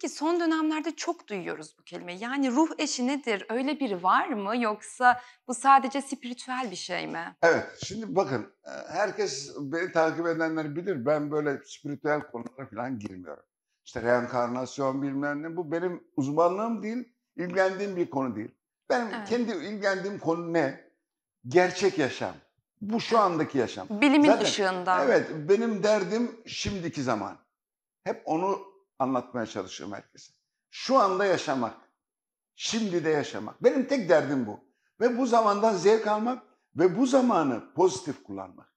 Peki son dönemlerde çok duyuyoruz bu kelimeyi. Yani ruh eşi nedir? Öyle biri var mı yoksa bu sadece spiritüel bir şey mi? Evet şimdi bakın e, herkes beni takip edenler bilir ben böyle spiritüel konulara falan girmiyorum. İşte reenkarnasyon bilmem ne bu benim uzmanlığım değil, ilgilendiğim bir konu değil. Benim evet. kendi ilgilendiğim konu ne? Gerçek yaşam. Bu şu andaki yaşam. Bilimin Zaten, ışığında. Evet benim derdim şimdiki zaman. Hep onu anlatmaya çalışıyorum herkese. Şu anda yaşamak, şimdi de yaşamak. Benim tek derdim bu. Ve bu zamandan zevk almak ve bu zamanı pozitif kullanmak.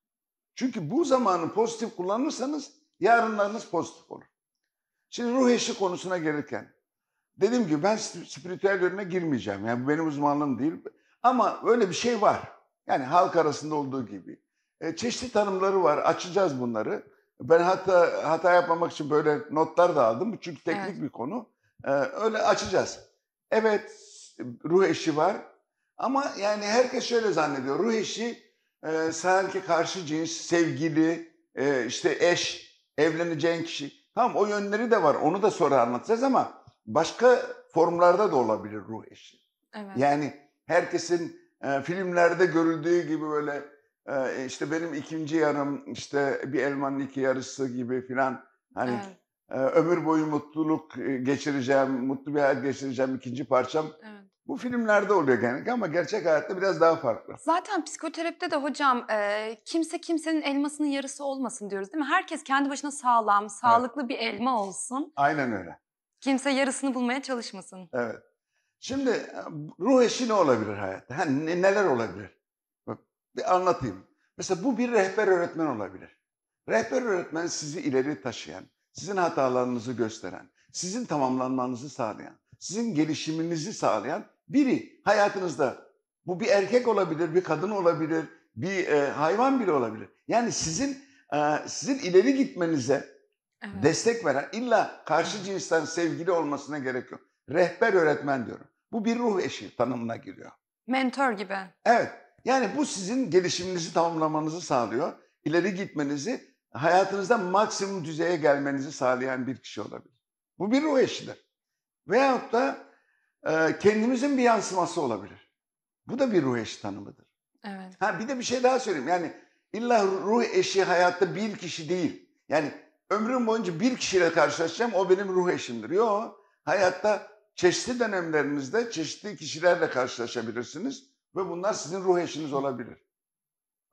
Çünkü bu zamanı pozitif kullanırsanız yarınlarınız pozitif olur. Şimdi ruh eşi konusuna gelirken dedim ki ben spiritüel yönüne girmeyeceğim. Yani bu benim uzmanlığım değil. Ama öyle bir şey var. Yani halk arasında olduğu gibi. E, çeşitli tanımları var. Açacağız bunları. Ben hatta hata yapmamak için böyle notlar da aldım. Çünkü teknik evet. bir konu. Ee, öyle açacağız. Evet ruh eşi var. Ama yani herkes şöyle zannediyor. Ruh eşi e, sanki karşı cins, sevgili, e, işte eş, evleneceğin kişi. Tamam o yönleri de var. Onu da sonra anlatacağız ama başka formlarda da olabilir ruh eşi. Evet. Yani herkesin e, filmlerde görüldüğü gibi böyle e, işte benim ikinci yarım işte bir elmanın iki yarısı gibi filan hani evet. ömür boyu mutluluk geçireceğim, mutlu bir hayat geçireceğim ikinci parçam. Evet. Bu filmlerde oluyor genellikle ama gerçek hayatta biraz daha farklı. Zaten psikoterapide de hocam kimse kimsenin elmasının yarısı olmasın diyoruz değil mi? Herkes kendi başına sağlam, sağlıklı evet. bir elma olsun. Aynen öyle. Kimse yarısını bulmaya çalışmasın. Evet. Şimdi ruh eşi ne olabilir hayatta? Ha, neler olabilir? Bir anlatayım. Mesela bu bir rehber öğretmen olabilir. Rehber öğretmen sizi ileri taşıyan, sizin hatalarınızı gösteren, sizin tamamlanmanızı sağlayan, sizin gelişiminizi sağlayan biri hayatınızda. Bu bir erkek olabilir, bir kadın olabilir, bir e, hayvan bile olabilir. Yani sizin e, sizin ileri gitmenize evet. destek veren illa karşı evet. cinsten sevgili olmasına gerek yok. Rehber öğretmen diyorum. Bu bir ruh eşi tanımına giriyor. Mentor gibi. Evet. Yani bu sizin gelişiminizi tamamlamanızı sağlıyor. İleri gitmenizi, hayatınızda maksimum düzeye gelmenizi sağlayan bir kişi olabilir. Bu bir ruh eşidir. Veyahut da e, kendimizin bir yansıması olabilir. Bu da bir ruh eşi tanımıdır. Evet. Ha bir de bir şey daha söyleyeyim. Yani illa ruh eşi hayatta bir kişi değil. Yani ömrüm boyunca bir kişiyle karşılaşacağım o benim ruh eşimdir. Yok hayatta çeşitli dönemlerinizde çeşitli kişilerle karşılaşabilirsiniz. Ve bunlar sizin ruh eşiniz olabilir.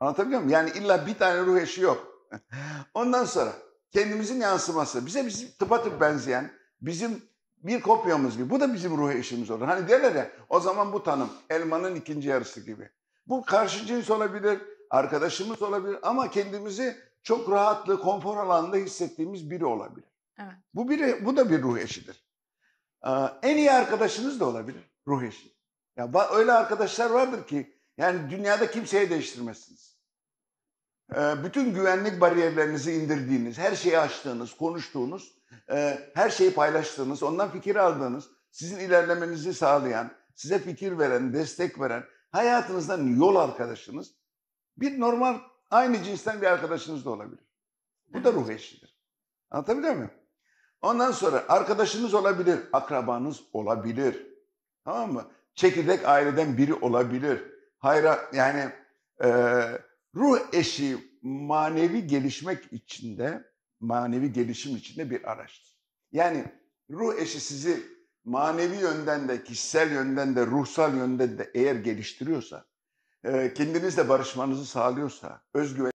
Anlatabiliyor muyum? Yani illa bir tane ruh eşi yok. Ondan sonra kendimizin yansıması. Bize bizim tıpatıp benzeyen, bizim bir kopyamız gibi. Bu da bizim ruh eşimiz olur. Hani derler ya o zaman bu tanım elmanın ikinci yarısı gibi. Bu karşı cins olabilir, arkadaşımız olabilir ama kendimizi çok rahatlı, konfor alanında hissettiğimiz biri olabilir. Evet. Bu biri, bu da bir ruh eşidir. Ee, en iyi arkadaşınız da olabilir ruh eşi. Ya öyle arkadaşlar vardır ki yani dünyada kimseye değiştirmezsiniz. Ee, bütün güvenlik bariyerlerinizi indirdiğiniz, her şeyi açtığınız, konuştuğunuz, e, her şeyi paylaştığınız, ondan fikir aldığınız, sizin ilerlemenizi sağlayan, size fikir veren, destek veren, hayatınızdan yol arkadaşınız bir normal aynı cinsten bir arkadaşınız da olabilir. Bu da ruh eşidir. Anlatabiliyor muyum? Ondan sonra arkadaşınız olabilir, akrabanız olabilir. Tamam mı? çekirdek aileden biri olabilir. Hayra yani e, ruh eşi manevi gelişmek içinde, manevi gelişim içinde bir araçtır. Yani ruh eşi sizi manevi yönden de, kişisel yönden de, ruhsal yönden de eğer geliştiriyorsa, e, kendinizle barışmanızı sağlıyorsa, özgüven